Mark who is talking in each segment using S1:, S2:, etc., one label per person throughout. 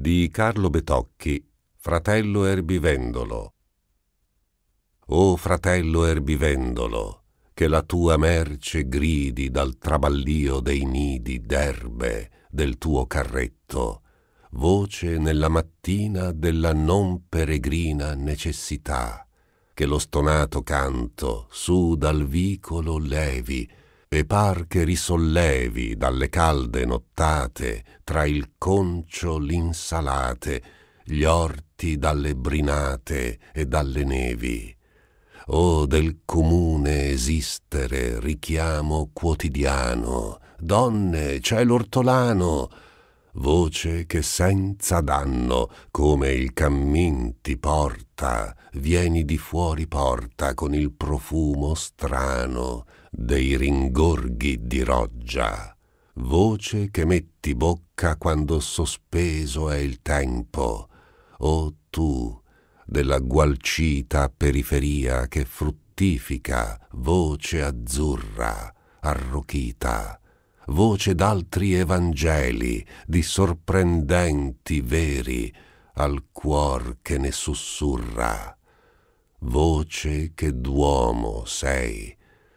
S1: di Carlo Betocchi, fratello erbivendolo. O fratello erbivendolo, che la tua merce gridi dal traballio dei nidi d'erbe del tuo carretto, voce nella mattina della non peregrina necessità, che lo stonato canto su dal vicolo levi, e par che risollevi dalle calde nottate tra il concio l'insalate, gli orti dalle brinate e dalle nevi. O del comune esistere richiamo quotidiano, donne, c'è l'ortolano, voce che senza danno come il cammin ti porta, vieni di fuori porta con il profumo strano dei ringorghi di roggia, voce che metti bocca quando sospeso è il tempo, o tu della gualcita periferia che fruttifica, voce azzurra, arrochita, voce d'altri Evangeli, di sorprendenti veri, al cuor che ne sussurra. Voce che d'uomo sei,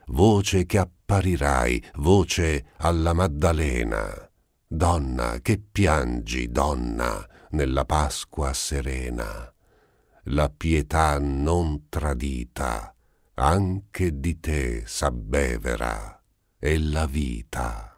S1: voce che apparirai, voce alla Maddalena. Donna che piangi, donna, nella Pasqua serena. La pietà non tradita, anche di te s'abbevera, e la vita.